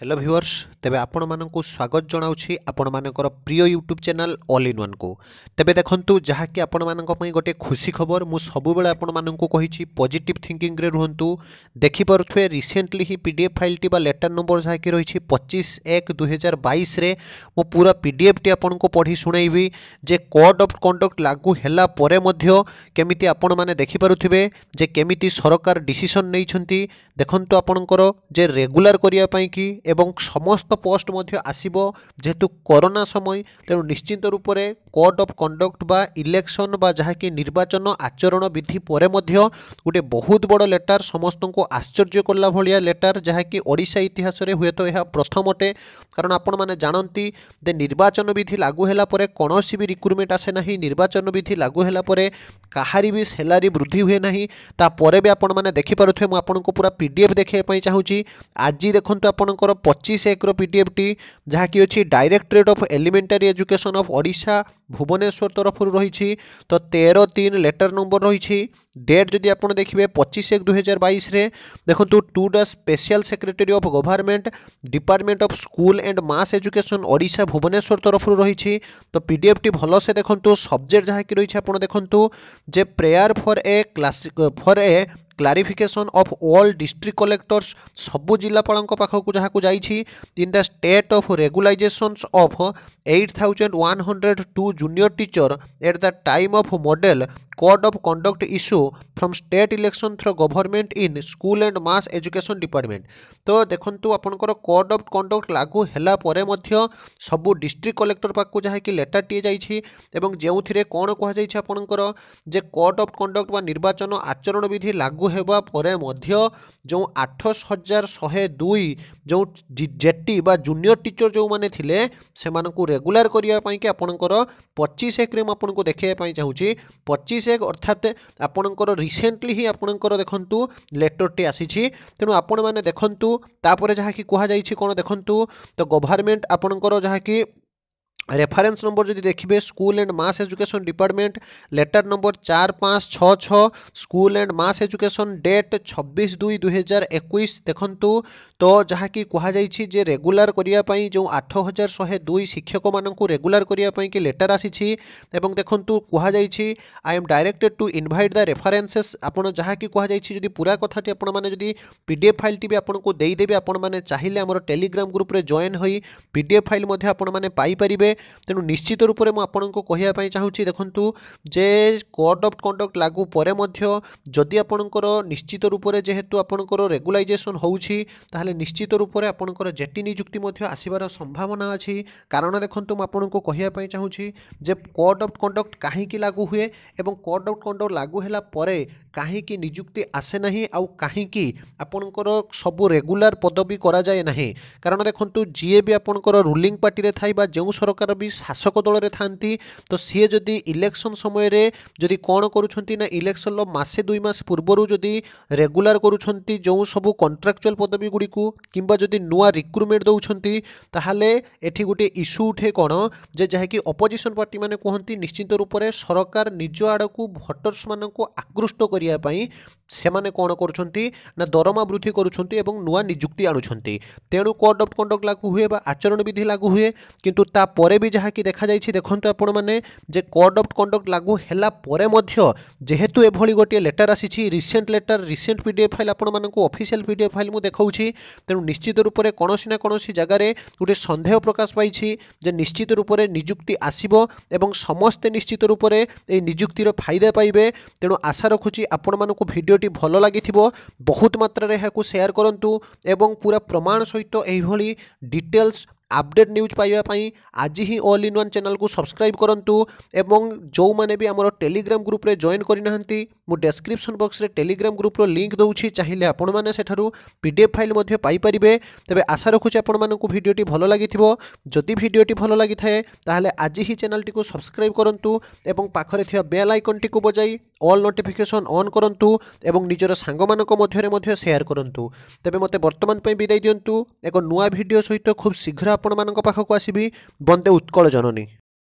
hello ଭିୱର୍ସ ତେବେ ଆପଣମାନଙ୍କୁ ସ୍ୱାଗତ ଜଣାଉଛି ଆପଣମାନଙ୍କର ପ୍ରିୟ ୟୁଟ୍ୟୁବ୍ ଚ୍ୟାନେଲ୍ ଅଲ୍ ଇନ୍ ୱାନ୍କୁ ତେବେ ଦେଖନ୍ତୁ ଯାହାକି ଆପଣମାନଙ୍କ ପାଇଁ ଗୋଟିଏ ଖୁସି ଖବର ମୁଁ ସବୁବେଳେ ଆପଣମାନଙ୍କୁ କହିଛି ପଜିଟିଭ୍ ଥିଙ୍କିଂରେ ରୁହନ୍ତୁ ଦେଖିପାରୁଥିବେ ରିସେଣ୍ଟଲି ହିଁ ପି ଡି ଏଫ୍ ଫାଇଲ୍ଟି ବା ଲେଟର୍ ନମ୍ବର ଯାହାକି ରହିଛି ପଚିଶ ଏକ ଦୁଇହଜାର ବାଇଶରେ ମୁଁ ପୁରା ପି ଡି ଏଫ୍ଟି ଆପଣଙ୍କୁ ପଢ଼ି ଶୁଣାଇବି ଯେ କୋଡ୍ ଅଫ୍ କଣ୍ଡକ୍ଟ ଲାଗୁ ହେଲା ପରେ ମଧ୍ୟ କେମିତି ଆପଣମାନେ ଦେଖିପାରୁଥିବେ ଯେ କେମିତି ସରକାର ଡିସିସନ୍ ନେଇଛନ୍ତି ଦେଖନ୍ତୁ ଆପଣଙ୍କର ଯେ ରେଗୁଲାର କରିବା ପାଇଁ କି এবং সমস্ত পোস্ট মধ্যে আসব যেহেতু করোনা সময় তেমন নিশ্চিন্ত রূপে কোড অফ কন্ডক্ট বা ইলেকশন বা যাকে নির্বাচন আচরণ বিধি পরে মধ্য গোটে বহুত বড় লেটার সমস্ত আশ্চর্য কলা ভাবে লেটার যাকে ওড়শা ইতিহাসে হুয়েত এ প্রথম অটে কারণ আপন মানে জাঁতি যে নির্বাচন বিধি লাগু হেলা পরে কৌশি বি রিক্রুটমেন্ট আসে না নির্বাচন বিধি লাগু হেলা পরে কাহারি বি স্যালারি বৃদ্ধি হুয়ে না তাপরে বি আপন মানে দেখিপারে মু আপনার পুরা পিডিএফ দেখাইপ চাহুছি আজ দেখুন আপনার ପଚିଶ ଏକର ପି ଡି ଏଫ୍ ଟି ଯାହାକି ଅଛି Directorate of Elementary Education of Odisha Bhubaneswar ତରଫରୁ ରହିଛି ତ ତେର ତିନି ଲେଟର ନମ୍ବର ରହିଛି ଡେଟ୍ ଯଦି ଆପଣ ଦେଖିବେ ପଚିଶ ଏକ ଦୁଇହଜାର ବାଇଶରେ ଦେଖନ୍ତୁ to the special secretary of government department of school and mass education Odisha Bhubaneswar তরফর রয়েছে তো পিডিএফটি ভালসে দেখুন সবজেক্ট যা কি রয়েছে আপনার দেখুন যে prayer for a class for a clarification of all district collectors সবু জিলাপালଙ୍କ ପାଖକୁ ଯାହାକୁ ଯାଇଛି in the state of regularizations of 8102 junior teacher at the time of model code of conduct issue from state election through government in school and mass education department তো দেখুন আপনার code of conduct লাগু হেলা পরে মধ্য সব district collector পাকু যাহাকি লেটার টিয়ে যাই এবং যে কোণ কোৱা আপনার যে কোড অফ কন্ডক্ট বা নির্বাচন আচরণ বিধি লাগু হেবা পরে মধ্য শহে দুই যে জেটি বা জুনিয়র টিচর যে মানে থিলে সেমানকু রেগুলার করিয়া আপনার আপনকৰ 25 একরেম আপনকু দেখাই পাই চেক অর্থাৎ আপনার রিসেন্টলি হি আপনার দেখুন লেটরটি আসিছি তেমন আপনার দেখুন তাপরে যা কি কুহযাই কোণ দেখুন তো গভর্নমেন্ট আপনার যা কি ରେଫାରେନ୍ସ ନମ୍ବର ଯଦି ଦେଖିବେ school and mass education department letter number ଚାରି ପାଞ୍ଚ ଛଅ ଛଅ school and mass education date ଛବିଶ ଦୁଇ ଦୁଇହଜାର ଏକୋଇଶ ଦେଖନ୍ତୁ ତ ଯାହାକି କୁହାଯାଇଛି ଯେ ରେଗୁଲାର କରିବା ପାଇଁ ଯେଉଁ ଆଠ ହଜାର ଶହେ ଦୁଇ ଶିକ୍ଷକମାନଙ୍କୁ ରେଗୁଲାର କରିବା ପାଇଁ କି ଲେଟର ଆସିଛି ଏବଂ ଦେଖନ୍ତୁ କୁହାଯାଇଛି I am directed to invite the references ଆପଣ ଯାହାକି କୁହାଯାଇଛି ଯଦି ପୁରା କଥାଟି ଆପଣମାନେ ଯଦି ପି ଡି ଏଫ୍ ଫାଇଲ୍ଟି ବି ଆପଣଙ୍କୁ ଦେଇଦେବେ ଆପଣମାନେ ଚାହିଁଲେ ଆମର ଟେଲିଗ୍ରାମ ଗ୍ରୁପରେ ଜଏନ୍ ହୋଇ ପି ଡି ଏଫ୍ ଫାଇଲ୍ ମଧ୍ୟ ଆପଣମାନେ ପାଇପାରିବେ ତେଣୁ ନିଶ୍ଚିତ ରୂପରେ ମୁଁ ଆପଣଙ୍କୁ କହିବା ପାଇଁ ଚାହୁଁଛି ଦେଖନ୍ତୁ ଯେ କୋଡ଼ ଅଫ୍ କଣ୍ଡକ୍ଟ ଲାଗୁ ପରେ ମଧ୍ୟ ଯଦି ଆପଣଙ୍କର ନିଶ୍ଚିତ ରୂପରେ ଯେହେତୁ ଆପଣଙ୍କର ରେଗୁଲାଇଜେସନ୍ ହେଉଛି ତାହେଲେ ନିଶ୍ଚିତ ରୂପରେ ଆପଣଙ୍କର ଜେଟି ନିଯୁକ୍ତି ମଧ୍ୟ ଆସିବାର ସମ୍ଭାବନା ଅଛି କାରଣ ଦେଖନ୍ତୁ ମୁଁ ଆପଣଙ୍କୁ କହିବା ପାଇଁ ଚାହୁଁଛି ଯେ କୋଡ଼ ଅଫ୍ କଣ୍ଡକ୍ଟ କାହିଁକି ଲାଗୁ ହୁଏ ଏବଂ କୋଡ଼ ଅଫ୍ କଣ୍ଡକ୍ଟ ଲାଗୁ ହେଲା ପରେ କାହିଁକି ନିଯୁକ୍ତି ଆସେ ନାହିଁ ଆଉ କାହିଁକି ଆପଣଙ୍କର ସବୁ ରେଗୁଲାର ପଦବୀ କରାଯାଏ ନାହିଁ କାରଣ ଦେଖନ୍ତୁ ଯିଏ ବି ଆପଣଙ୍କର ରୁଲିଂ ପାର୍ଟିରେ ଥାଇ ବା ଯେଉଁ ସରକାର ପ୍ରକାର ବି ଶାସକ ଦଳରେ ଥାନ୍ତି ତ ସିଏ ଯଦି ଇଲେକ୍ସନ୍ ସମୟରେ ଯଦି କ'ଣ କରୁଛନ୍ତି ନା ଇଲେକ୍ସନ୍ର ମାସେ ଦୁଇ ମାସ ପୂର୍ବରୁ ଯଦି ରେଗୁଲାର କରୁଛନ୍ତି ଯେଉଁ ସବୁ କଣ୍ଟ୍ରାକ୍ଚୁଆଲ୍ ପଦବୀଗୁଡ଼ିକୁ କିମ୍ବା ଯଦି ନୂଆ ରିକ୍ରୁଟମେଣ୍ଟ ଦେଉଛନ୍ତି ତାହେଲେ ଏଠି ଗୋଟିଏ ଇସ୍ୟୁ ଉଠେ କ'ଣ ଯେ ଯାହାକି ଅପୋଜିସନ୍ ପାର୍ଟିମାନେ କୁହନ୍ତି ନିଶ୍ଚିତ ରୂପରେ ସରକାର ନିଜ ଆଡ଼କୁ ଭୋଟର୍ସମାନଙ୍କୁ ଆକୃଷ୍ଟ କରିବା ପାଇଁ ସେମାନେ କ'ଣ କରୁଛନ୍ତି ନା ଦରମା ବୃଦ୍ଧି କରୁଛନ୍ତି ଏବଂ ନୂଆ ନିଯୁକ୍ତି ଆଣୁଛନ୍ତି ତେଣୁ କୋଡ୍ ଅଫ୍ କଣ୍ଡକ୍ଟ ଲାଗୁ ହୁଏ ବା ଆଚରଣ ବିଧି ଲାଗୁ ହୁଏ କିନ୍ତୁ ତାପରେ ପରେ ବି ଯାହାକି ଦେଖାଯାଇଛି ଦେଖନ୍ତୁ ଆପଣମାନେ ଯେ କୋଡ଼ ଅଫ୍ କଣ୍ଡକ୍ଟ ଲାଗୁ ହେଲା ପରେ ମଧ୍ୟ ଯେହେତୁ ଏଭଳି ଗୋଟିଏ ଲେଟର୍ ଆସିଛି recent letter recent P D F file ଆପଣମାନଙ୍କୁ official P D F file ମୁଁ ଦେଖାଉଛି ତେଣୁ ନିଶ୍ଚିତ ରୂପରେ କୌଣସି ନା କୌଣସି ଜାଗାରେ ଗୋଟିଏ ସନ୍ଦେହ ପ୍ରକାଶ ପାଇଛି ଯେ ନିଶ୍ଚିତ ରୂପରେ ନିଯୁକ୍ତି ଆସିବ ଏବଂ ସମସ୍ତେ ନିଶ୍ଚିତ ରୂପରେ ଏହି ନିଯୁକ୍ତିର ଫାଇଦା ପାଇବେ ତେଣୁ ଆଶା ରଖୁଛି ଆପଣମାନଙ୍କୁ ଭିଡ଼ିଓଟି ଭଲ ଲାଗିଥିବ ବହୁତ ମାତ୍ରାରେ ଏହାକୁ ସେୟାର କରନ୍ତୁ ଏବଂ ପୁରା ପ୍ରମାଣ ସହିତ ଏହିଭଳି ଡିଟେଲ୍ସ আপডেଟ୍ ନ୍ୟୁଜ୍ ପାଇବା ପାଇଁ ଆଜି ହିଁ ଅଲ୍ ଇନ୍ ୱାନ୍ ଚ୍ୟାନେଲ୍କୁ ସବସ୍କ୍ରାଇବ୍ କରନ୍ତୁ ଏବଂ ଯେଉଁମାନେ ବି ଆମର ଟେଲିଗ୍ରାମ ଗ୍ରୁପ୍ରେ ଜଏନ୍ କରିନାହାନ୍ତି ମୁଁ ଡେସ୍କ୍ରିପ୍ସନ୍ ବକ୍ସରେ ଟେଲିଗ୍ରାମ ଗ୍ରୁପ୍ର ଲିଙ୍କ୍ ଦେଉଛି ଚାହିଁଲେ ଆପଣମାନେ ସେଠାରୁ ପି ଡି ଏଫ୍ ଫାଇଲ୍ ମଧ୍ୟ ପାଇପାରିବେ ତେବେ ଆଶା ରଖୁଛି ଆପଣମାନଙ୍କୁ ଭିଡ଼ିଓଟି ଭଲ ଲାଗିଥିବ ଯଦି ଭିଡ଼ିଓଟି ଭଲ ଲାଗିଥାଏ ତାହେଲେ ଆଜି ହିଁ ଚ୍ୟାନେଲ୍ଟିକୁ ସବସ୍କ୍ରାଇବ୍ କରନ୍ତୁ ଏବଂ ପାଖରେ ଥିବା ବେଲ୍ ଆଇକନ୍ଟିକୁ ବଜାଇ ଅଲ୍ ନୋଟିଫିକେସନ୍ ଅନ୍ କରନ୍ତୁ ଏବଂ ନିଜର ସାଙ୍ଗମାନଙ୍କ ମଧ୍ୟରେ ମଧ୍ୟ ସେୟାର କରନ୍ତୁ ତେବେ ମୋତେ ବର୍ତ୍ତମାନ ପାଇଁ ବିଦାୟ ଦିଅନ୍ତୁ ଏକ ନୂଆ ଭିଡ଼ିଓ ସହିତ ଖୁବ୍ ଶୀଘ୍ର ଆପଣମାନଙ୍କ ପାଖକୁ ଆସିବି ବନ୍ଦେ ଉତ୍କଳ ଜନନୀ